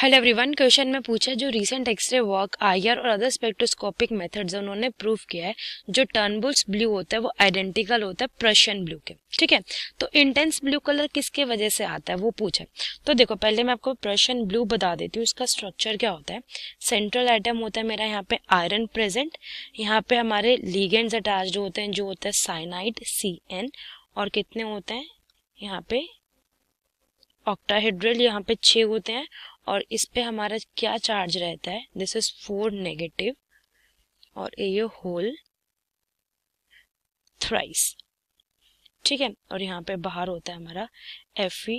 hello everyone question में पूछा जो रिसेंट एक्सरे वर्क आईआर और अदर स्पेक्ट्रोस्कोपिक मेथड्स उन्होंने प्रूव किया है जो टर्नबुल्स ब्लू होता है वो आइडेंटिकल होता है प्रशियन ब्लू के ठीक है तो इंटेंस ब्लू कलर किसके वजह से आता है वो पूछा तो देखो पहले मैं आपको प्रशियन ब्लू बता देती हूँ उसका स्ट्रक्चर क्या होता है सेंट्रल आइटम होता है मेरा यहाँ पे आयरन प्रेजेंट यहाँ पे हमारे लीगेंड्स अटैच होते हैं जो होता है साइनाइट सी और कितने होते हैं यहाँ पे ऑक्टाहेड्रल यहाँ पे छः होते हैं और इस पे हमारा क्या चार्ज रहता है दिस इज फोर नेगेटिव और ए ये होल थ्राइस ठीक है और यहाँ पे बाहर होता है हमारा F E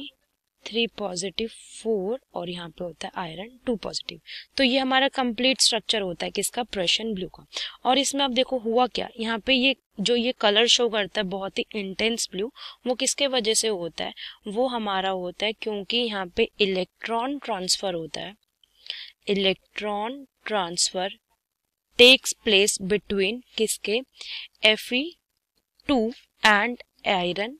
three positive four और यहाँ पे होता है आयरन टू पॉजिटिव तो ये हमारा कंप्लीट स्ट्रक्चर होता है किसका प्रशन ब्लू का और इसमें आप देखो हुआ क्या यहाँ पे ये जो ये कलर शो करता है बहुत ही इंटेंस ब्लू वो किसके वजह से होता है वो हमारा होता है क्योंकि यहाँ पे इलेक्ट्रॉन ट्रांसफर होता है electron transfer takes place between किसके F two and iron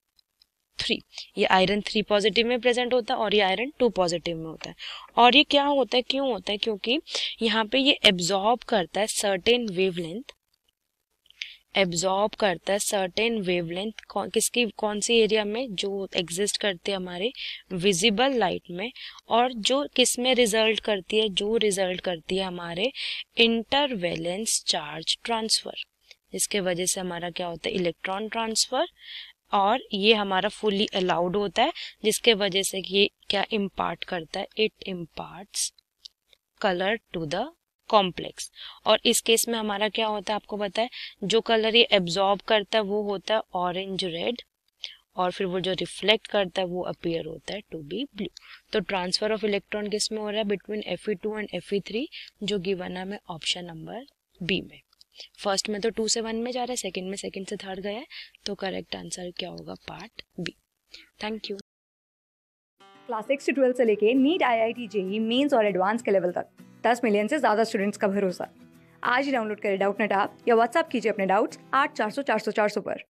three ये आयरन थ्री पॉजिटिव में प्रेजेंट होता है और ये आयरन टू पॉजिटिव में होता है और ये क्या होता है क्यों होता है क्योंकि यहाँ पे ये एब्जॉर्ब करता है सर्टेन वेवलेंथ एब्जॉर्ब करता है सर्टेन वेवलेंथ कौन, किसकी कौन सी एरिया में जो एग्जिस्ट करती है हमारे विजिबल लाइट में और जो किस में रिजल्ट करती है जो रिजल्ट करती है हमारे इंटरवेलेंस चार्ज ट्रांसफ़र जिसके वजह से हमारा क्या होता है इलेक्ट्रॉन ट्रांसफ़र और ये हमारा फुली अलाउड होता है जिसके वजह से ये क्या इम्पार्ट करता है it imparts colour to the complex और इस केस में हमारा क्या होता है आपको पता है जो कलर ये एब्जॉर्ब करता है वो होता है ऑरेंज रेड और फिर वो जो रिफ्लेक्ट करता है वो अपियर होता है टू बी ब्लू तो ट्रांसफर ऑफ इलेक्ट्रॉन किस में हो रहा है between F E two and F E three जो गिवन है हमें ऑप्शन नंबर बी में फर्स्ट में तो टू से वन में जा रहा है सेकेंड में सेकेंड से थर्ड गया है तो करेक्ट आंसर क्या होगा part B thank you class six से ट्वेल्थ से लेके NEET I I T JEE mains और एडवांस के लेवल तक दस मिलियन से ज़्यादा स्टूडेंट्स का भरोसा आज ही डाउनलोड करें डाउट नेट आप या व्हाट्सअप कीजिए अपने डाउट्स आठ चार सौ चार सौ चार सौ पर